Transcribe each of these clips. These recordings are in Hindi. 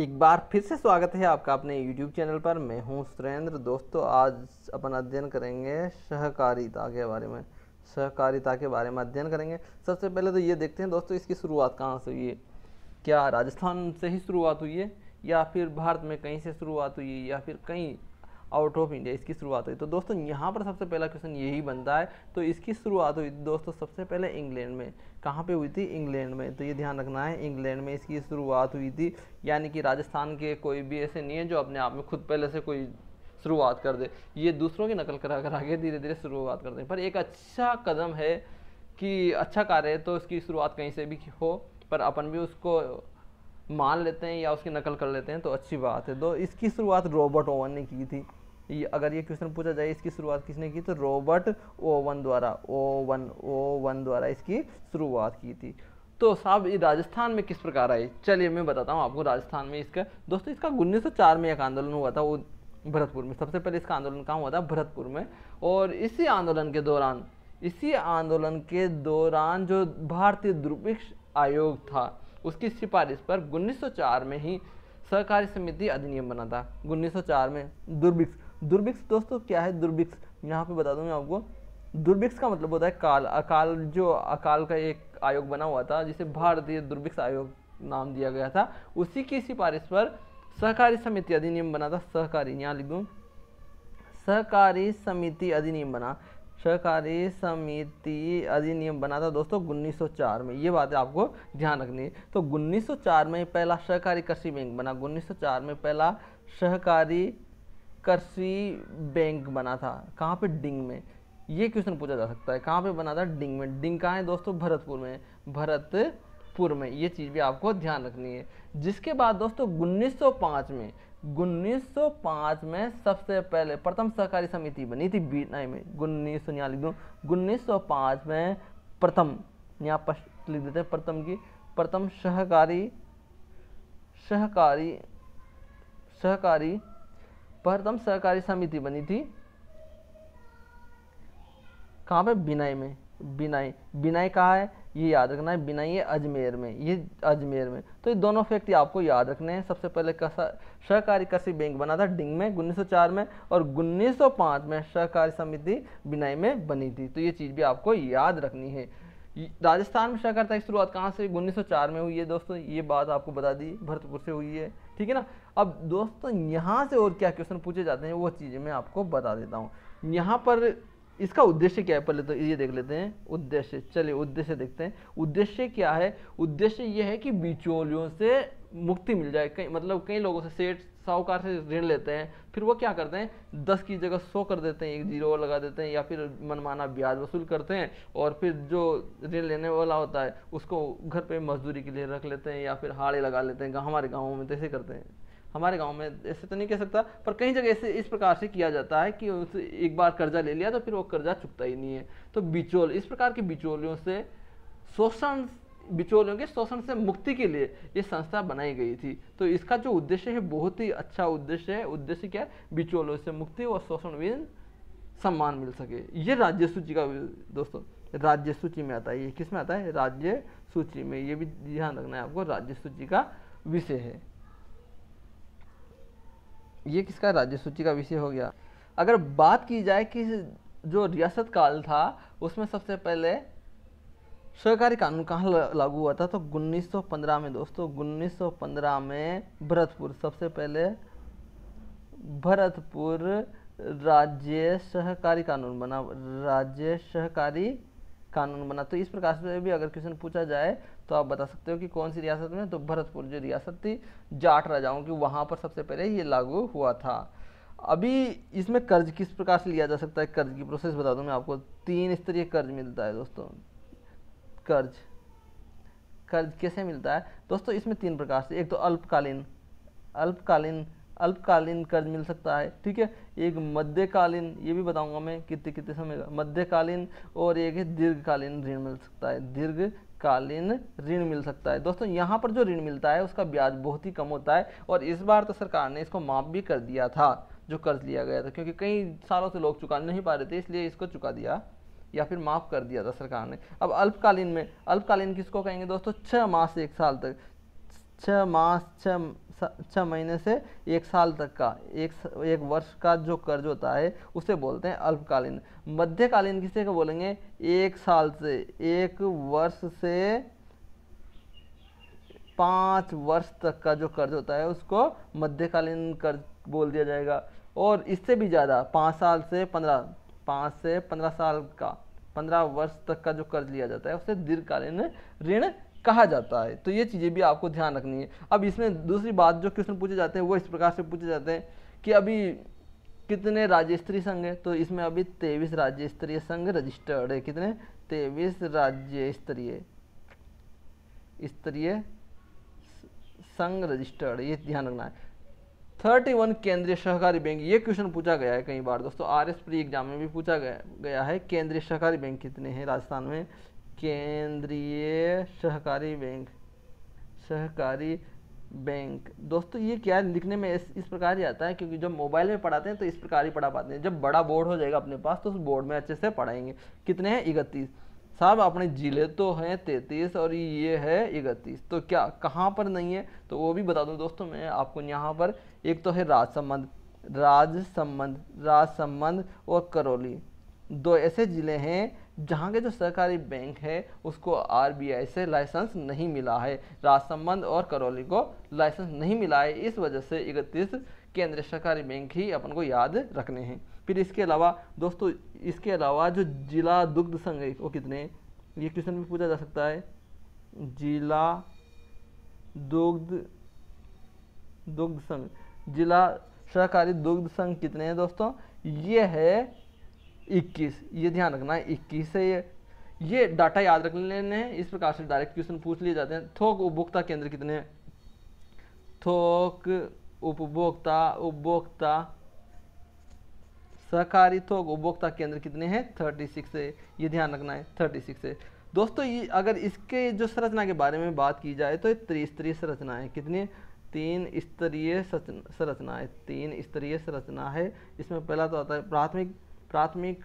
एक बार फिर से स्वागत है आपका अपने YouTube चैनल पर मैं हूं सुरेंद्र दोस्तों आज अपन अध्ययन करेंगे सहकारिता के बारे में सहकारिता के बारे में अध्ययन करेंगे सबसे पहले तो ये देखते हैं दोस्तों इसकी शुरुआत कहाँ से हुई है क्या राजस्थान से ही शुरुआत हुई है या फिर भारत में कहीं से शुरुआत हुई है या फिर कहीं आउट ऑफ इंडिया इसकी शुरुआत हुई तो दोस्तों यहाँ पर सबसे पहला क्वेश्चन यही बनता है तो इसकी शुरुआत हुई दोस्तों सबसे पहले इंग्लैंड में कहाँ पे हुई थी इंग्लैंड में तो ये ध्यान रखना है इंग्लैंड में इसकी शुरुआत हुई थी यानी कि राजस्थान के कोई भी ऐसे नहीं है जो अपने आप में खुद पहले से कोई शुरुआत कर दे ये दूसरों की नकल करा कर आगे धीरे धीरे शुरुआत कर दें पर एक अच्छा कदम है कि अच्छा कार्य है तो इसकी शुरुआत कहीं से भी हो पर अपन भी उसको मान लेते हैं या उसकी नकल कर लेते हैं तो अच्छी बात है तो इसकी शुरुआत रॉबर्ट ओवन ने की थी ये अगर ये क्वेश्चन पूछा जाए इसकी शुरुआत किसने की तो रॉबर्ट ओ वन द्वारा ओ वन ओ वन द्वारा इसकी शुरुआत की थी तो साहब ये राजस्थान में किस प्रकार आई चलिए मैं बताता हूँ आपको राजस्थान में इसका दोस्तों इसका उन्नीस में एक आंदोलन हुआ था वो भरतपुर में सबसे पहले इसका आंदोलन कहाँ हुआ था भरतपुर में और इसी आंदोलन के दौरान इसी आंदोलन के दौरान जो भारतीय द्रुपिक्ष आयोग था उसकी सिफारिश पर 1904 में ही सहकारी समिति अधिनियम बना था उन्नीस में दुर्भिक्ष दुर्भिक्ष दोस्तों क्या है दुर्भिक्ष यहाँ पे बता दूँ मैं आपको दुर्भिक्ष का मतलब होता है काल अकाल जो अकाल का एक आयोग बना हुआ था जिसे भारतीय दुर्भिक्ष आयोग नाम दिया गया था उसी की सिफारिश पर सहकारी समिति अधिनियम बना था सहकारी यहाँ लिख दूँ सहकारी समिति अधिनियम बना सहकारी समिति अधिनियम बना था दोस्तों 1904 में ये बात आपको ध्यान रखनी है तो 1904 में पहला सहकारी कृषि बैंक बना 1904 में पहला सहकारी कृषि बैंक बना था कहाँ पे डिंग में ये क्वेश्चन पूछा जा सकता है कहाँ पे बना था डिंग में डिंग कहाँ है दोस्तों भरतपुर में भरतपुर में ये चीज़ भी आपको ध्यान रखनी है जिसके बाद दोस्तों उन्नीस में 1905 में सबसे पहले प्रथम सहकारी समिति बनी थी बीनाई में उन्नीस सौ उन्नीस सौ पाँच में प्रथम यहाँ पर लिख देते हैं प्रथम की प्रथम सहकारी सहकारी सहकारी प्रथम सहकारी समिति बनी थी कहाँ पे बिनाई में बिनाई बिनाई कहाँ है ये याद रखना है बिना ये अजमेर में ये अजमेर में तो ये दोनों फैक्ट आपको याद रखने हैं सबसे पहले कसा सहकारी कृषि बैंक बना था डिंग में 1904 में और 1905 में सहकारी समिति बिनाई में बनी थी तो ये चीज़ भी आपको याद रखनी है राजस्थान में सहकारिता की शुरुआत कहाँ से 1904 में हुई है दोस्तों ये बात आपको बता दी भरतपुर से हुई है ठीक है ना अब दोस्तों यहाँ से और क्या क्वेश्चन पूछे जाते हैं वो चीज़ें मैं आपको बता देता हूँ यहाँ पर इसका उद्देश्य क्या है पहले तो ये देख लेते हैं उद्देश्य चलिए उद्देश्य देखते हैं उद्देश्य क्या है उद्देश्य ये है कि बिचौलियों से मुक्ति मिल जाए कई मतलब कई लोगों से सेठ साहूकार से ऋण लेते हैं फिर वो क्या करते हैं दस की जगह सौ कर देते हैं एक जीरो लगा देते हैं या फिर मनमाना ब्याज वसूल करते हैं और फिर जो ऋण लेने वाला होता है उसको घर पे मजदूरी के लिए रख लेते हैं या फिर हाड़े लगा लेते हैं हमारे गाँव में तो ऐसे करते हैं हमारे गांव में ऐसे तो नहीं कह सकता पर कई जगह ऐसे इस प्रकार से किया जाता है कि उसे एक बार कर्जा ले लिया तो फिर वो कर्जा चुकता ही नहीं है तो बिचौल इस प्रकार के बिचौलियों से शोषण बिचौलियों के शोषण से मुक्ति के लिए ये संस्था बनाई गई थी तो इसका जो उद्देश्य है बहुत ही अच्छा उद्देश्य है उद्देश्य क्या है बिचौलियों से मुक्ति और शोषण सम्मान मिल सके ये राज्य सूची का दोस्तों राज्य सूची में आता है ये किस में आता है राज्य सूची में ये भी ध्यान रखना है आपको राज्य सूची का विषय है ये किसका राज्य सूची का विषय हो गया अगर बात की जाए कि जो रियासत काल था उसमें सबसे पहले सहकारी कानून कहाँ लागू हुआ था तो 1915 में दोस्तों 1915 में भरतपुर सबसे पहले भरतपुर राज्य सहकारी कानून बना राज्य सहकारी कानून बना तो इस प्रकार से भी अगर क्वेश्चन पूछा जाए तो आप बता सकते हो कि कौन सी रियासत में तो भरतपुर जो रियासत थी जाट राजाओं की वहाँ पर सबसे पहले ये लागू हुआ था अभी इसमें कर्ज किस प्रकार से लिया जा सकता है कर्ज की प्रोसेस बता दूँ मैं आपको तीन स्तरीय कर्ज मिलता है दोस्तों कर्ज कर्ज कैसे मिलता है दोस्तों इसमें तीन प्रकार से एक तो अल्पकालीन अल्पकालीन अल्पकालीन कर्ज मिल सकता है ठीक है एक मध्यकालीन ये भी बताऊंगा मैं कितने कितने समय का मध्यकालीन और एक है दीर्घकालीन ऋण मिल सकता है दीर्घ कालीन ऋण मिल सकता है दोस्तों यहाँ पर जो ऋण मिलता है उसका ब्याज बहुत ही कम होता है और इस बार तो सरकार ने इसको माफ़ भी कर दिया था जो कर्ज लिया गया था क्योंकि कई सालों से लोग चुका नहीं पा रहे थे इसलिए इसको चुका दिया या फिर माफ़ कर दिया था सरकार ने अब अल्पकालीन में अल्पकालीन किसको कहेंगे दोस्तों छः माह से एक साल तक छः मास छ छः महीने से एक साल तक का एक एक वर्ष का जो कर्ज होता है उसे बोलते हैं अल्पकालीन मध्यकालीन किसे को बोलेंगे एक साल से एक वर्ष से पाँच वर्ष तक का जो कर्ज होता है उसको मध्यकालीन कर्ज बोल दिया जाएगा और इससे भी ज़्यादा पाँच साल से पंद्रह पाँच से पंद्रह साल का पंद्रह वर्ष तक का जो कर्ज लिया जाता है उसे दीर्घकालीन ऋण कहा जाता है तो ये चीज़ें भी आपको ध्यान रखनी है अब इसमें दूसरी बात जो क्वेश्चन पूछे जाते हैं वो इस प्रकार से पूछे जाते हैं कि अभी कितने राज्य स्तरीय संघ हैं तो इसमें अभी तेईस राज्य स्तरीय संघ रजिस्टर्ड है कितने तेईस राज्य स्तरीय स्तरीय संघ रजिस्टर्ड ये ध्यान रखना है थर्टी वन केंद्रीय सहकारी बैंक ये क्वेश्चन पूछा गया है कई बार दोस्तों आर एस प्री एग्जाम में भी पूछा गया है केंद्रीय सहकारी बैंक कितने हैं राजस्थान में केंद्रीय सहकारी बैंक सहकारी बैंक दोस्तों ये क्या लिखने में इस, इस प्रकार ही आता है क्योंकि जब मोबाइल में पढ़ाते हैं तो इस प्रकार ही पढ़ा पाते हैं जब बड़ा बोर्ड हो जाएगा अपने पास तो उस बोर्ड में अच्छे से पढ़ाएंगे कितने हैं इकतीस साहब अपने ज़िले तो हैं तैंतीस और ये है इकतीस तो क्या कहाँ पर नहीं है तो वो भी बता दूँ दोस्तों मैं आपको यहाँ पर एक तो है राजसमंद राजसमंद राज संबंध राज और करौली दो ऐसे ज़िले हैं जहाँ के जो सरकारी बैंक है उसको आरबीआई से लाइसेंस नहीं मिला है राजसंबंध और करौली को लाइसेंस नहीं मिला है इस वजह से इकतीस केंद्र सरकारी बैंक ही अपन को याद रखने हैं फिर इसके अलावा दोस्तों इसके अलावा जो जिला दुग्ध संघ है वो कितने ये क्वेश्चन भी पूछा जा सकता है जिला दुग्ध दुग्ध संघ जिला सहकारी दुग्ध संघ कितने हैं दोस्तों ये है इक्कीस ये ध्यान रखना है इक्कीस है ये ये डाटा याद रख लेने हैं इस प्रकार से डायरेक्ट क्वेश्चन पूछ लिए जाते हैं थोक उपभोक्ता केंद्र कितने हैं थोक उपभोक्ता उपभोक्ता सहकारी थोक उपभोक्ता केंद्र कितने हैं थर्टी सिक्स है ये ध्यान रखना है थर्टी सिक्स है दोस्तों ये अगर इसके जो संरचना के बारे में बात की जाए तो ये त्रिस्तरीय संरचना है कितनी तीन स्तरीय संरचना है तीन स्तरीय संरचना है इसमें पहला तो आता है प्राथमिक प्राथमिक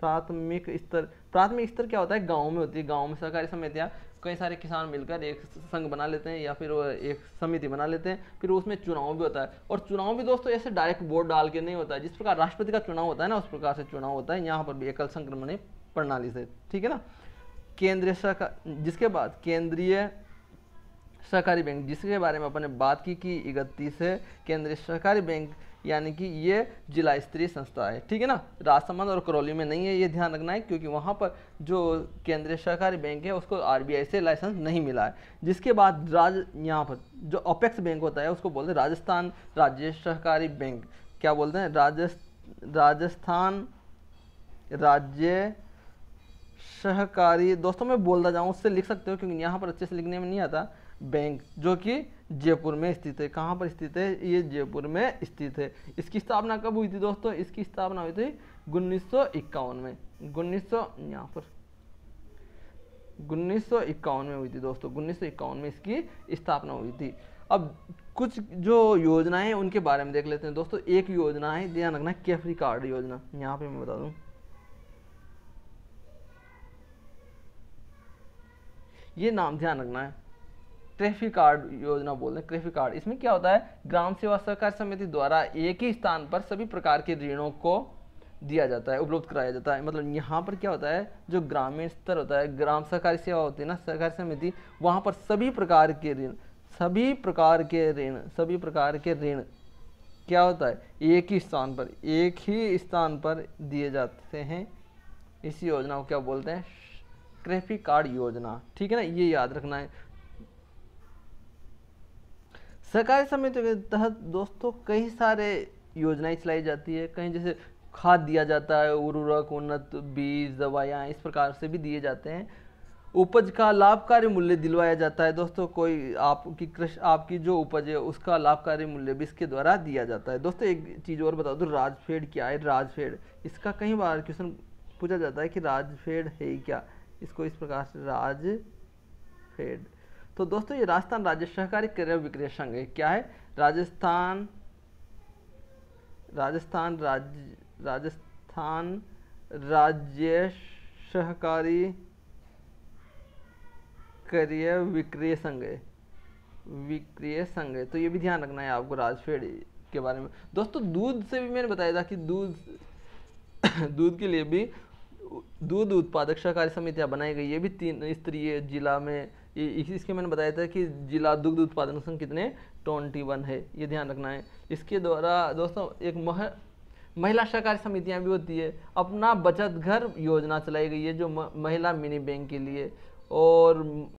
प्राथमिक स्तर प्राथमिक स्तर क्या होता है गाँव में होती है गाँव में सहकारी समितियाँ कई सारे किसान मिलकर एक संघ बना लेते हैं या फिर एक समिति बना लेते हैं फिर उसमें चुनाव भी होता है और चुनाव भी दोस्तों ऐसे डायरेक्ट वोट डाल के नहीं होता है जिस प्रकार राष्ट्रपति का चुनाव होता है ना उस प्रकार से चुनाव होता है यहाँ पर भी एकल संक्रमण प्रणाली से ठीक है ना केंद्रीय सहकार जिसके बाद केंद्रीय सहकारी बैंक जिसके बारे में अपने बात की कि इकतीस केंद्रीय सहकारी बैंक यानी कि ये जिला स्तरीय संस्था है ठीक है ना राजसमंद और करौली में नहीं है ये ध्यान रखना है क्योंकि वहाँ पर जो केंद्रीय सहकारी बैंक है उसको आरबीआई से लाइसेंस नहीं मिला है जिसके बाद राज यहाँ पर जो अपेक्स बैंक होता है उसको बोलते हैं राजस्थान राज्य सहकारी बैंक क्या बोलते हैं राजस्थ राजस्थान राज्य सहकारी दोस्तों मैं बोलता जाऊँ उससे लिख सकते हो क्योंकि यहाँ पर अच्छे से लिखने में नहीं आता बैंक जो कि जयपुर में स्थित है कहाँ पर स्थित है ये जयपुर में स्थित है इसकी स्थापना कब हुई थी दोस्तों इसकी स्थापना हुई थी उन्नीस में उन्नीस यहाँ पर उन्नीस में हुई थी दोस्तों उन्नीस में इसकी स्थापना हुई थी अब कुछ जो योजनाएं उनके बारे में देख लेते हैं दोस्तों एक योजना है ध्यान रखना कैफरी कार्ड योजना यहाँ पे मैं बता दूँ ये नाम ध्यान रखना है क्रेफी कार्ड योजना बोलते हैं क्रेफी कार्ड इसमें क्या होता है ग्राम सेवा सहकार समिति द्वारा एक ही स्थान पर सभी प्रकार के ऋणों को दिया जाता है उपलब्ध कराया जाता है मतलब यहाँ पर क्या होता है जो ग्रामीण स्तर होता है ग्राम सहकारी सेवा होती है ना सहकारी समिति वहाँ पर सभी प्रकार के ऋण सभी प्रकार के ऋण सभी प्रकार के ऋण क्या होता है एक ही स्थान पर एक ही स्थान पर दिए जाते हैं इस योजना को क्या बोलते हैं क्रेफी कार्ड योजना ठीक है ना ये याद रखना है सहकारी समिति के तहत दोस्तों कई सारे योजनाएं चलाई जाती है कहीं जैसे खाद दिया जाता है उर्वरक उन्नत बीज दवाइयाँ इस प्रकार से भी दिए जाते हैं उपज का लाभकारी मूल्य दिलवाया जाता है दोस्तों कोई आपकी कृषि आपकी जो उपज है उसका लाभकारी मूल्य भी इसके द्वारा दिया जाता है दोस्तों एक चीज़ और बता दो तो राजफेड क्या है राजफेड इसका कई बार क्वेश्चन पूछा जाता है कि राजफेड है क्या इसको इस प्रकार से राजफेड तो दोस्तों ये राजस्थान राज्य सहकारी क्रय विक्रय संघ क्या है राजस्थान राजस्थान राज्य राजस्थान राज्य सहकारी क्रय विक्रय संघ विक्रय संघ तो ये भी ध्यान रखना है आपको राजफेड के बारे में दोस्तों दूध से भी मैंने बताया था कि दूध दूध के लिए भी दूध उत्पादक सहकारी समितियाँ बनाई गई ये भी तीन स्तरीय जिला में इसके मैंने बताया था कि जिला दुग्ध उत्पादन संघ कितने ट्वेंटी वन है ये ध्यान रखना है इसके द्वारा दोस्तों एक मह महिला सहकारी समितियाँ भी होती है अपना बचत घर योजना चलाई गई है जो महिला मिनी बैंक के लिए और